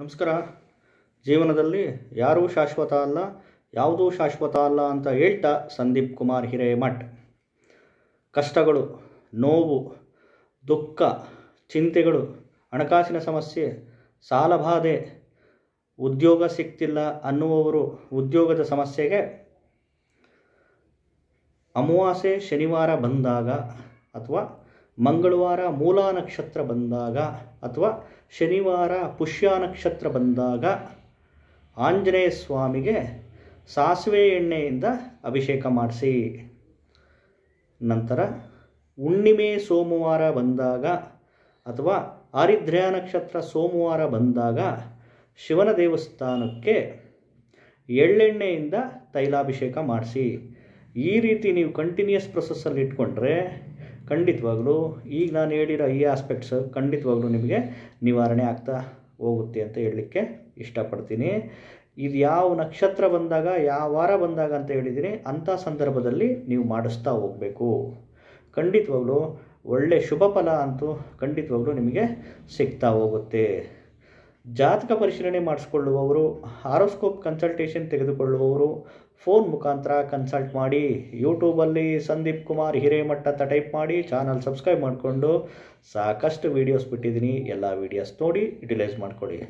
ನಮಸ್ಕಾರ ಜೀವನದಲ್ಲಿ ಯಾರೂ ಶಾಶ್ವತ ಅಲ್ಲ ಯಾವುದೂ ಶಾಶ್ವತ ಅಲ್ಲ ಅಂತ ಹೇಳ್ತಾ ಸಂದೀಪ್ ಕುಮಾರ್ ಹಿರೇಮಠ್ ಕಷ್ಟಗಳು ನೋವು ದುಃಖ ಚಿಂತೆಗಳು ಹಣಕಾಸಿನ ಸಮಸ್ಯೆ ಸಾಲಬಾಧೆ ಉದ್ಯೋಗ ಸಿಕ್ತಿಲ್ಲ ಅನ್ನುವವರು ಉದ್ಯೋಗದ ಸಮಸ್ಯೆಗೆ ಅಮಾವಾಸ್ಯೆ ಶನಿವಾರ ಬಂದಾಗ ಅಥವಾ ಮಂಗಳವಾರ ಮೂಲ ನಕ್ಷತ್ರ ಬಂದಾಗ ಅಥವಾ ಶನಿವಾರ ಪುಷ್ಯ ನಕ್ಷತ್ರ ಬಂದಾಗ ಆಂಜನೇಯ ಸ್ವಾಮಿಗೆ ಸಾಸಿವೆ ಎಣ್ಣೆಯಿಂದ ಅಭಿಷೇಕ ಮಾಡಿಸಿ ನಂತರ ಹುಣ್ಣಿಮೆ ಸೋಮವಾರ ಬಂದಾಗ ಅಥವಾ ಆರಿದ್ರ್ಯ ನಕ್ಷತ್ರ ಸೋಮವಾರ ಬಂದಾಗ ಶಿವನ ದೇವಸ್ಥಾನಕ್ಕೆ ಎಳ್ಳೆಣ್ಣೆಯಿಂದ ತೈಲಾಭಿಷೇಕ ಮಾಡಿಸಿ ಈ ರೀತಿ ನೀವು ಕಂಟಿನ್ಯೂಸ್ ಪ್ರೊಸೆಸ್ಸಲ್ಲಿ ಇಟ್ಕೊಂಡ್ರೆ ಖಂಡಿತವಾಗ್ಲೂ ಈಗ ನಾನು ಹೇಳಿರೋ ಈ ಆಸ್ಪೆಕ್ಟ್ಸ್ ಖಂಡಿತವಾಗ್ಲೂ ನಿಮಗೆ ನಿವಾರಣೆ ಆಗ್ತಾ ಹೋಗುತ್ತೆ ಅಂತ ಹೇಳಲಿಕ್ಕೆ ಇಷ್ಟಪಡ್ತೀನಿ ಇದು ಯಾವ ನಕ್ಷತ್ರ ಬಂದಾಗ ಯಾವ ವಾರ ಬಂದಾಗ ಅಂತ ಹೇಳಿದಿರಿ ಅಂಥ ಸಂದರ್ಭದಲ್ಲಿ ನೀವು ಮಾಡಿಸ್ತಾ ಹೋಗಬೇಕು ಖಂಡಿತವಾಗ್ಲೂ ಒಳ್ಳೆ ಶುಭ ಫಲ ಅಂತೂ ಖಂಡಿತವಾಗ್ಲೂ ನಿಮಗೆ ಸಿಗ್ತಾ ಹೋಗುತ್ತೆ ಜಾತಕ ಪರಿಶೀಲನೆ ಮಾಡಿಸ್ಕೊಳ್ಳುವವರು ಹಾರೋಸ್ಕೋಪ್ ಕನ್ಸಲ್ಟೇಷನ್ ತೆಗೆದುಕೊಳ್ಳುವವರು ಫೋನ್ ಮುಖಾಂತರ ಕನ್ಸಲ್ಟ್ ಮಾಡಿ ಯೂಟ್ಯೂಬಲ್ಲಿ ಸಂದೀಪ್ ಕುಮಾರ್ ಹಿರೇಮಠ ಅಂತ ಟೈಪ್ ಮಾಡಿ ಚಾನಲ್ ಸಬ್ಸ್ಕ್ರೈಬ್ ಮಾಡಿಕೊಂಡು ಸಾಕಷ್ಟು ವೀಡಿಯೋಸ್ ಬಿಟ್ಟಿದ್ದೀನಿ ಎಲ್ಲ ವೀಡಿಯೋಸ್ ನೋಡಿ ಯುಟಿಲೈಸ್ ಮಾಡಿಕೊಳ್ಳಿ